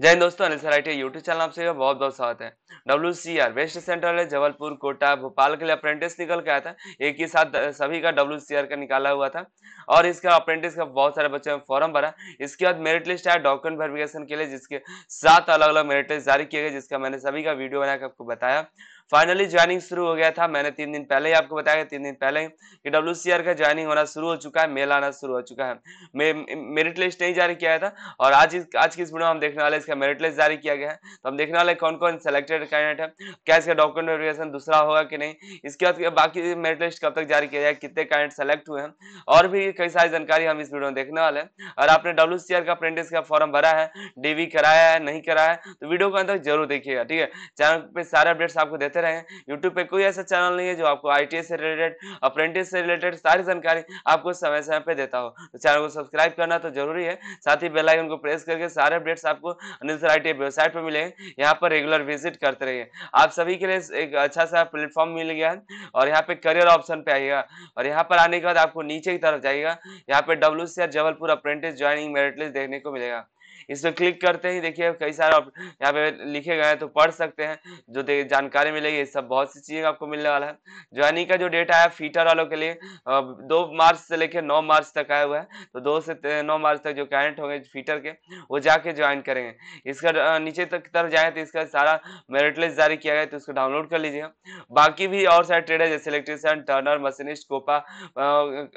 जय दोस्तों Anil सराइटे YouTube channel आप सभी बहुत बहुत स्वागत है W C R west central है जबलपुर कोटा भोपाल के लिए अप्रेंटिस निकल के आया था एक ही साथ सभी का डब्ल्यू सी आर का निकाला हुआ था और इसका अप्रेंटिस का बहुत सारे बच्चों ने फॉर्म भरा इसके बाद मेरिट लिस्ट आया डॉक्यूमेंट वेरिफिकेशन के लिए जिसके सात अलग अलग मेरिट लिस्ट जारी किए गए जिसका मैंने सभी का वीडियो बनाकर आपको बताया फाइनली ज्वाइनिंग शुरू हो गया था मैंने तीन दिन पहले ही आपको बताया तीन दिन पहले ही डब्ल्यू का ज्वाइनिंग होना शुरू हो चुका है मेल आना शुरू हो चुका है मेरिट लिस्ट नहीं जारी किया था और आज आज की इस वीडियो में हम देखने वाले इसका मेरिट लिस्ट जारी किया गया है तो हम देखने वाले कौन कौन सेलेक्टेड कैंडिडेट है क्या इसका डॉक्यूमेंट वेरिफिकेशन दूसरा होगा कि नहीं इसके बाद बाकी मेरिट लिस्ट कब तक जारी किया जाए कितने कैंडिडेट सेलेक्ट हुए हैं और भी कई सारी जानकारी हम इस वीडियो में देखने वाले हैं और आपने डब्ल्यू का अप्रेंटिस का फॉर्म भरा है डीवी कराया है नहीं कराया है तो वीडियो को अंदर जरूर देखिएगा ठीक है चैनल पर सारे अपडेट्स आपको देते रहते रहें यूट्यूब पे कोई ऐसा चैनल नहीं है जो आपको आई से रिलेटेड अप्रेंटिस से रिलेटेड सारी जानकारी आपको समय समय पर देता हो तो चैनल को सब्सक्राइब करना तो जरूरी है साथ ही बेलाइकन को प्रेस करके सारे अपडेट्स आपको अनिल सर आई वेबसाइट पर मिलेंगे यहाँ पर रेगुलर विजिट करते रहिए आप सभी के लिए एक अच्छा सा प्लेटफॉर्म मिल गया है और यहाँ पे करियर ऑप्शन पे आइएगा और यहाँ पर आने के बाद आपको नीचे की तरफ जाइएगा यहाँ पे W Jabalpur apprentice joining merit list देखने को मिलेगा इस पर क्लिक करते ही देखिए कई सारे यहाँ पे लिखे गए हैं तो पढ़ सकते हैं जो जानकारी मिलेगी सब बहुत सी चीज़ें आपको मिलने वाला है ज्वाइनिंग का जो डेट आया फीटर वालों के लिए दो मार्च से लेकर नौ मार्च तक आया हुआ है तो दो से नौ मार्च तक जो कैंडिडेट होंगे फीटर के वो जाके ज्वाइन करेंगे इसका नीचे तक तरफ जाए तो इसका सारा मेरिट लिस्ट जारी किया गया तो उसको डाउनलोड कर लीजिए बाकी भी और सारे ट्रेड है जैसे इलेक्ट्रीशियन टर्नर मशीनिस्ट कोपा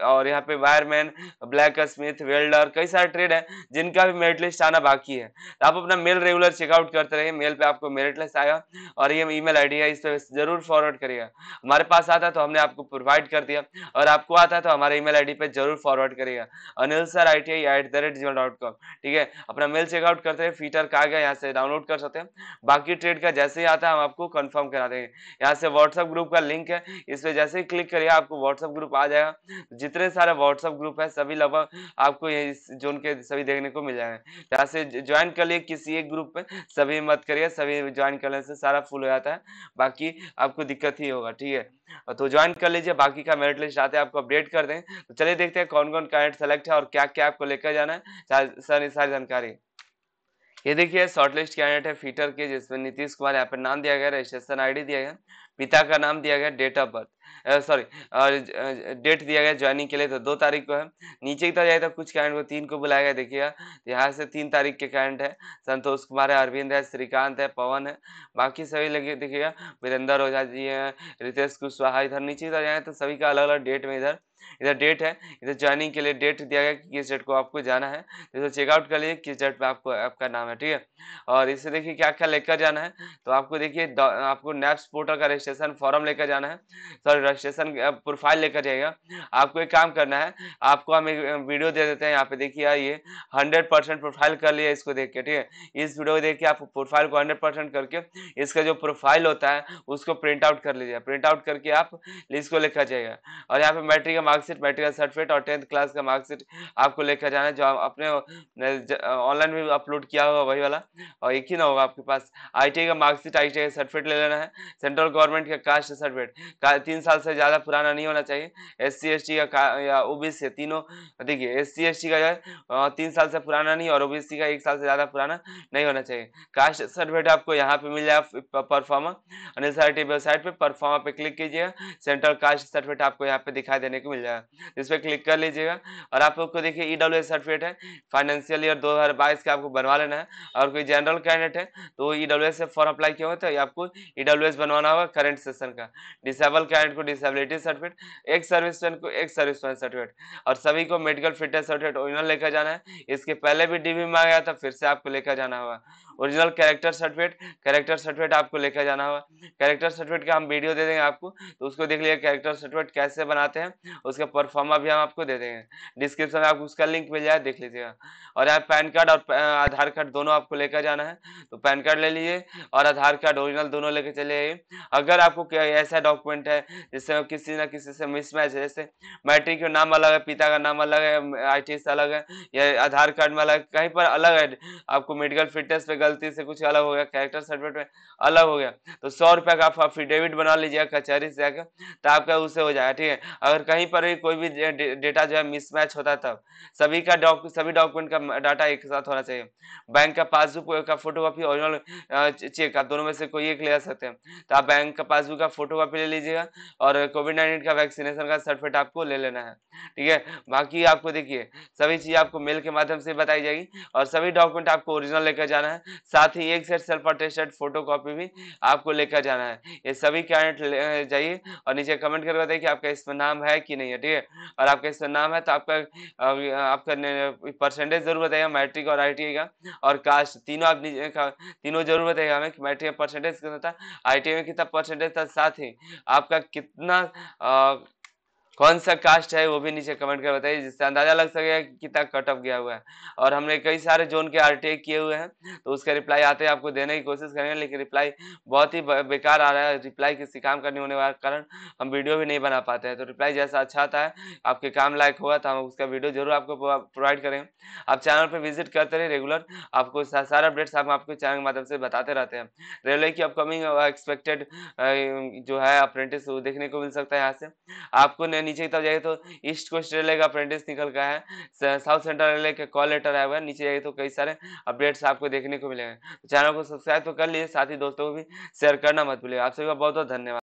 और यहाँ पे वायरमैन ब्लैक स्मिथ वेल्डर कई सारे ट्रेड है जिनका भी मेरिट लिस्ट आना आना बाकी है तो आप अपना मेल रेगुलर चेकआउट करते रहिए मेल पे आपको मेरिट लिस्ट आएगा और ये ईमेल आईडी है इस पर जरूर फॉरवर्ड करिएगा हमारे पास आता तो हमने आपको प्रोवाइड कर दिया और आपको आता तो हमारे ईमेल आईडी पे जरूर फॉरवर्ड करिएगा Anil sir I T I at ठीक है अपना मेल चेकआउट करते हैं फीचर कहा गया यहाँ से डाउनलोड कर सकते हैं बाकी ट्रेड का जैसे ही आता है हम आपको कन्फर्म करा देंगे यहाँ से व्हाट्सअप ग्रुप का लिंक है इस पर जैसे ही क्लिक करिए आपको व्हाट्सअप ग्रुप आ जाएगा जितने सारे व्हाट्सअप ग्रुप है सभी लगभग आपको यही जोन के सभी देखने को मिल जाएंगे तो यहाँ से ज्वाइन कर लिए किसी एक ग्रुप में सभी मत करिए सभी ज्वाइन करने से सारा फुल हो जाता है बाकी आपको दिक्कत ही होगा ठीक है तो ज्वाइन कर लीजिए बाकी का मेरिट लिस्ट आते हैं आपको अपडेट कर दें तो चलिए देखते हैं कौन कौन कैंडिडेट सेलेक्ट है और क्या क्या आपको लेकर जाना है सारी सारी जानकारी ये देखिए शॉर्टलिस्ट कैंडिडेट है फीटर के जिसमें नीतीश कुमार यहाँ पे नाम दिया गया रजिस्ट्रेशन आईडी दिया गया पिता का नाम दिया गया date of birth sorry date दिया गया ज्वाइनिंग के लिए तो दो तारीख को है नीचे की तरफ जाए तो कुछ कैंड को तीन को बुलाया गया देखिएगा तो यहाँ से तीन तारीख के कैंडिडेट है संतोष कुमार है अरविंद है श्रीकांत है पवन है बाकी सभी लगे देखिएगा वीरेंद्र ओझा जी हैं रितेश कुशवाहा इधर नीचे की तरफ जाए तो सभी का अलग अलग डेट में इधर इधर डेट है इधर ज्वाइनिंग के लिए डेट दिया गया कि किस डेट को आपको जाना है तो इधर चेकआउट कर लीजिए किस डेट पे आपको आपका नाम है ठीक है और इसे देखिए क्या क्या लेकर जाना है तो आपको देखिए आपको नैप्स पोर्टल का रजिस्ट्रेशन फॉर्म लेकर जाना है सॉरी रजिस्ट्रेशन प्रोफाइल लेकर जाएगा आपको एक काम करना है आपको हम एक वीडियो दे देते हैं यहाँ पे देखिए आइए हंड्रेड परसेंट प्रोफाइल कर लिया इसको देख के ठीक है इस वीडियो को देख के आप प्रोफाइल को हंड्रेड परसेंट करके इसका जो प्रोफाइल होता है उसको प्रिंट आउट कर लीजिए प्रिंट आउट करके आप इसको लेकर जाएगा और यहाँ पे मैट्रिक मार्कशीट मेटेरियल सर्टिफिकेट और टेंथ क्लास का मार्कशीट आपको लेकर जाना है जो आप अपने ऑनलाइन भी अपलोड किया होगा वही वाला और एक ही ना होगा आपके पास आई का मार्कशीट आई का सर्टिफिकेट ले लेना है सेंट्रल गवर्नमेंट का कास्ट सर्टिफिकेट तीन साल से ज़्यादा पुराना नहीं होना चाहिए एस सी का या ओ से तीनों देखिए एस सी का जो है तीन साल से पुराना नहीं और ओ का एक साल से ज़्यादा पुराना नहीं होना चाहिए कास्ट सर्टिफिकेट आपको यहाँ पर मिल जाएगा परफॉर्मा अनिल साइटी वेबसाइट पर परफॉर्मा पर क्लिक कीजिएगा सेंट्रल कास्ट सर्टिफिकेट आपको यहाँ पर दिखाई देने को मिल जाएगा इस पर क्लिक कर लीजिएगा और आप लोग को देखिए ई डब्ल्यू एस सर्टिफिकेट है फाइनेंशियल ईयर 2022 का आपको बनवा लेना है और कोई जनरल कैंडिडेट है तो ई डब्ल्यू एस से फॉर्म अप्लाई किया हुआ तो आपको ई डब्ल्यू एस बनवाना होगा करेंट सेशन का डिसेबल कैंडिडेट को डिसेबिलिटी सर्टिफिकेट एक सर्विस को एक सर्विस सर्टिफिकेट और सभी को मेडिकल फिटनेस सर्टिफिकेट ओरिजिनल लेकर जाना है इसके पहले भी डी मांगा था फिर से आपको लेकर जाना होगा original character certificate character certificate आपको लेकर जाना होगा कैरेक्टर सर्टिफिकेट का हम वीडियो दे देंगे आपको तो उसको देख लीजिए कैरेक्टर सर्टिफिकेट कैसे बनाते हैं उसका परफॉर्मा भी हम आपको दे देंगे डिस्क्रिप्शन में आपको उसका लिंक मिल जाए देख लीजिएगा और यहाँ पैन कार्ड और आधार कार्ड दोनों आपको लेकर जाना है तो पैन कार्ड ले लीजिए और आधार कार्ड ओरिजिनल दोनों लेकर चले जाइए अगर आपको ऐसा डॉक्यूमेंट है जिससे किसी ना किसी से मिसमैच है जैसे मैट्रिक का नाम अलग है पिता का नाम अलग है आई अलग है या आधार कार्ड में अलग कहीं पर अलग है आपको मेडिकल फिटनेस पे गलती से कुछ अलग हो गया कैरेक्टर सर्टिफिकेट में अलग हो गया तो सौ रुपये का आप अफिडेविट बना लीजिएगा कचहरी से जाकर तो आपका उससे हो जाएगा ठीक है अगर कहीं पर भी कोई भी डेटा जो है मिसमैच होता तब सभी का डॉक सभी डॉक्यूमेंट का डाटा एक साथ होना चाहिए बैंक का पासबुक का फोटो कॉपी ओरिजिनल चेक आप दोनों में से कोई एक ले सकते हैं तो आप बैंक का पासबुक का फोटो कॉपी ले लीजिएगा और कोविड नाइन्टीन का वैक्सीनेशन का सर्टिफिकेट आपको ले लेना है ठीक है बाकी आपको देखिए सभी चीज़ आपको मेल के माध्यम से बताई जाएगी और सभी डॉक्यूमेंट आपको ओरिजिनल लेकर जाना है साथ ही एक set self attested photocopy भी आपको लेकर जाना है ये सभी कैंडिडेट जाइए और नीचे कमेंट करके बताइए कि आपका इसमें नाम है कि नहीं है ठीक है और आपका इसमें नाम है तो आपका आपका परसेंटेज जरूर बताइएगा मैट्रिक और आई का और कास्ट तीनों आप तीनों जरूर बताइएगा हमें कि मैट्रिक परसेंटेज कितना था आई में कितना परसेंटेज था साथ ही आपका कितना कौन सा कास्ट है वो भी नीचे कमेंट कर बताइए जिससे अंदाजा लग सके कितना कट ऑफ गया हुआ है और हमने कई सारे जोन के आर किए हुए हैं तो उसका रिप्लाई आते हैं आपको देने की कोशिश करेंगे लेकिन रिप्लाई बहुत ही बेकार आ रहा है रिप्लाई किसी काम का नहीं होने वाले कारण हम वीडियो भी नहीं बना पाते हैं तो रिप्लाई जैसा अच्छा आता है आपके काम लायक हुआ तो हम उसका वीडियो जरूर आपको प्रोवाइड करेंगे आप चैनल पर विजिट करते रहे रेगुलर आपको सारा अपडेट्स हम आपके चैनल के माध्यम से बताते रहते हैं रेलवे की अपकमिंग एक्सपेक्टेड uh, uh, जो है अप्रेंटिस देखने को मिल सकता है यहाँ से आपको नीचे की तरफ जाइए तो ईस्ट कोस्ट रेलवे का अप्रेंटिस निकल गया है साउथ सेंट्रल रेलवे का कॉल लेटर आया हुआ है नीचे जाइए तो कई सारे अपडेट्स आपको देखने को मिलेंगे चैनल तो को सब्सक्राइब तो कर लीजिए साथ ही दोस्तों को भी शेयर करना मत भूलिए आप सभी का बहुत बहुत धन्यवाद